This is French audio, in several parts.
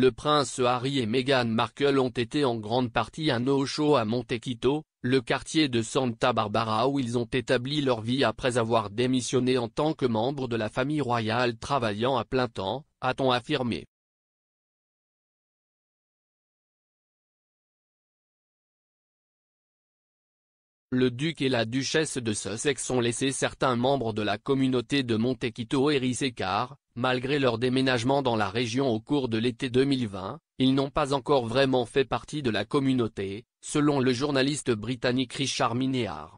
le prince Harry et Meghan Markle ont été en grande partie à no à Montequito, le quartier de Santa Barbara où ils ont établi leur vie après avoir démissionné en tant que membre de la famille royale travaillant à plein temps, a-t-on affirmé. Le duc et la duchesse de Sussex ont laissé certains membres de la communauté de Montequito hérisser car, Malgré leur déménagement dans la région au cours de l'été 2020, ils n'ont pas encore vraiment fait partie de la communauté, selon le journaliste britannique Richard Minéard.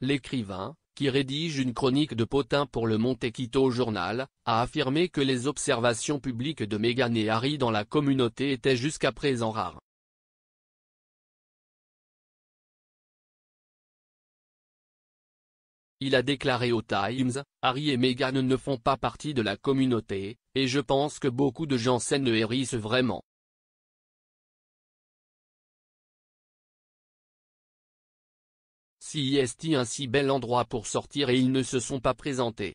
L'écrivain, qui rédige une chronique de Potin pour le Montequito Journal, a affirmé que les observations publiques de Meghan et Harry dans la communauté étaient jusqu'à présent rares. Il a déclaré au Times, Harry et Meghan ne font pas partie de la communauté, et je pense que beaucoup de gens s'en hérissent vraiment. Si est un si bel endroit pour sortir et ils ne se sont pas présentés.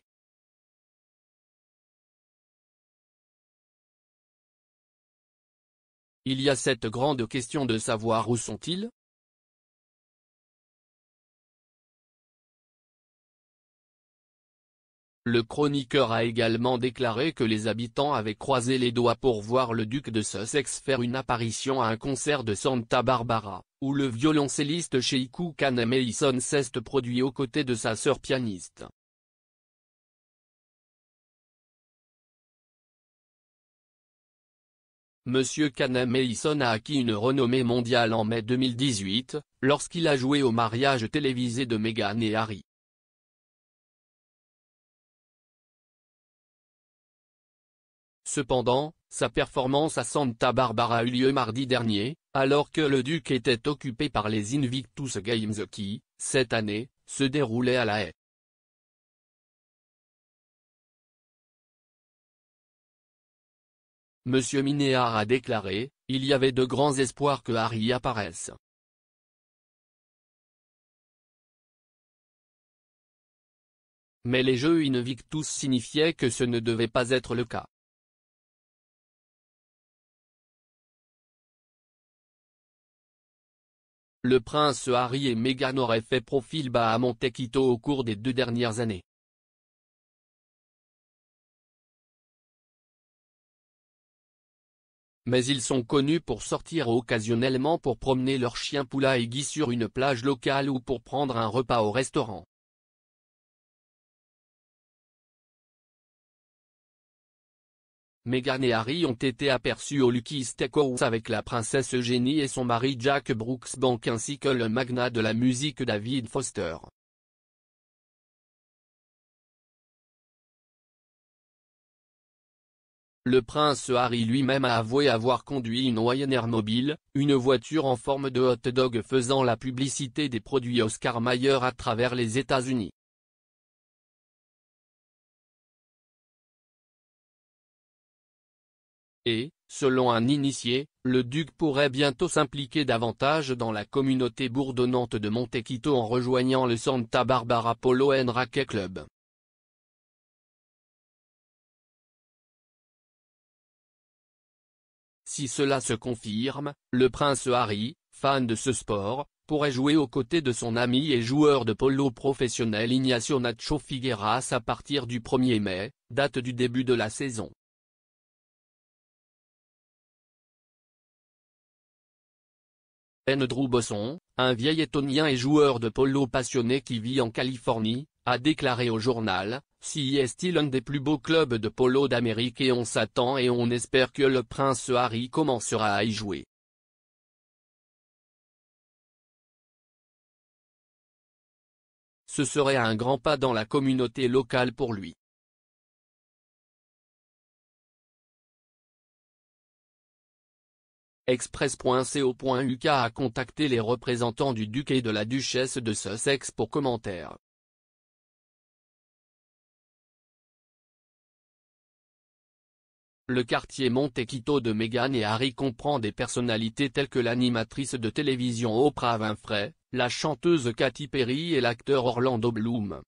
Il y a cette grande question de savoir où sont-ils Le chroniqueur a également déclaré que les habitants avaient croisé les doigts pour voir le duc de Sussex faire une apparition à un concert de Santa Barbara, où le violoncelliste Sheikou Kanem Ellison s'est produit aux côtés de sa sœur pianiste. Monsieur Kanem Ellison a acquis une renommée mondiale en mai 2018, lorsqu'il a joué au mariage télévisé de Meghan et Harry. Cependant, sa performance à Santa Barbara eut lieu mardi dernier, alors que le Duc était occupé par les Invictus Games qui, cette année, se déroulaient à La haie. Monsieur Minéard a déclaré, il y avait de grands espoirs que Harry apparaisse. Mais les jeux Invictus signifiaient que ce ne devait pas être le cas. Le prince Harry et Meghan auraient fait profil bas à Montequito au cours des deux dernières années. mais ils sont connus pour sortir occasionnellement pour promener leur chien Poula et Guy sur une plage locale ou pour prendre un repas au restaurant. Meghan et Harry ont été aperçus au Lucky Steakhouse avec la princesse Eugénie et son mari Jack Brooksbank ainsi que le magnat de la musique David Foster. Le prince Harry lui-même a avoué avoir conduit une Ryanair mobile, une voiture en forme de hot dog faisant la publicité des produits Oscar Mayer à travers les États-Unis. et, selon un initié, le duc pourrait bientôt s'impliquer davantage dans la communauté bourdonnante de Montequito en rejoignant le Santa Barbara Polo and Club. Si cela se confirme, le prince Harry, fan de ce sport, pourrait jouer aux côtés de son ami et joueur de polo professionnel Ignacio Nacho Figueras à partir du 1er mai, date du début de la saison. Andrew Bosson, un vieil étonien et joueur de polo passionné qui vit en Californie, a déclaré au journal, si est un des plus beaux clubs de polo d'Amérique et on s'attend et on espère que le prince Harry commencera à y jouer. Ce serait un grand pas dans la communauté locale pour lui. Express.co.uk a contacté les représentants du duc et de la duchesse de Sussex pour commentaires. Le quartier Montequito de Meghan et Harry comprend des personnalités telles que l'animatrice de télévision Oprah Winfrey, la chanteuse Katy Perry et l'acteur Orlando Bloom.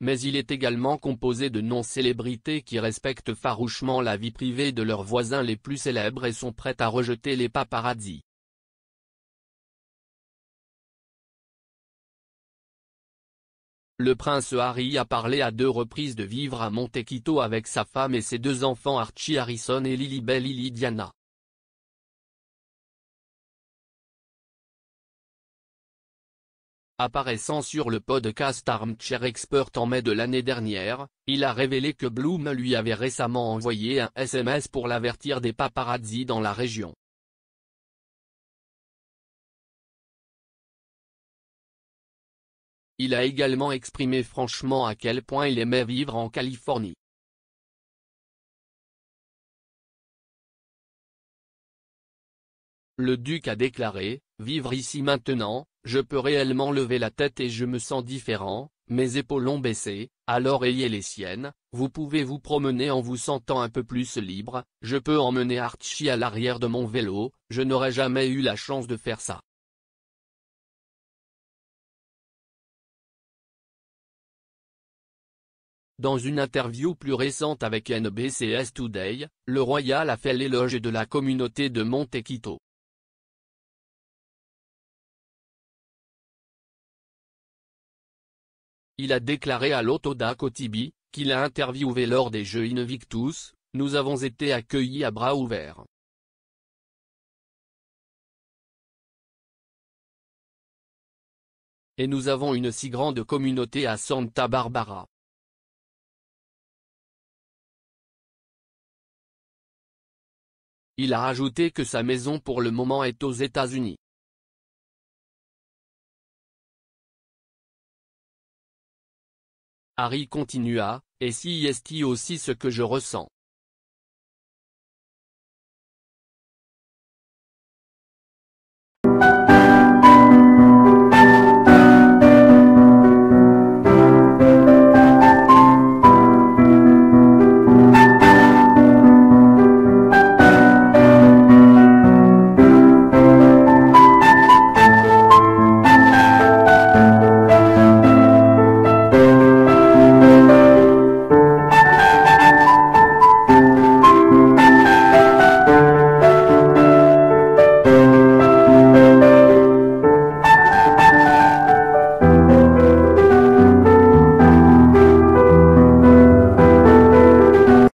mais il est également composé de non-célébrités qui respectent farouchement la vie privée de leurs voisins les plus célèbres et sont prêts à rejeter les paparazzis. Le prince Harry a parlé à deux reprises de vivre à Montequito avec sa femme et ses deux enfants Archie Harrison et Lily Bell Lily Apparaissant sur le podcast Armchair Expert en mai de l'année dernière, il a révélé que Bloom lui avait récemment envoyé un SMS pour l'avertir des paparazzi dans la région. Il a également exprimé franchement à quel point il aimait vivre en Californie. Le duc a déclaré, Vivre ici maintenant, je peux réellement lever la tête et je me sens différent, mes épaules ont baissé, alors ayez les siennes, vous pouvez vous promener en vous sentant un peu plus libre, je peux emmener Archie à l'arrière de mon vélo, je n'aurais jamais eu la chance de faire ça. Dans une interview plus récente avec NBCS Today, le Royal a fait l'éloge de la communauté de Montequito. Il a déclaré à l'Autoda Kotibi, qu'il a interviewé lors des Jeux Invictus, nous avons été accueillis à bras ouverts. Et nous avons une si grande communauté à Santa Barbara. Il a ajouté que sa maison pour le moment est aux États-Unis. Harry continua, et si est aussi ce que je ressens.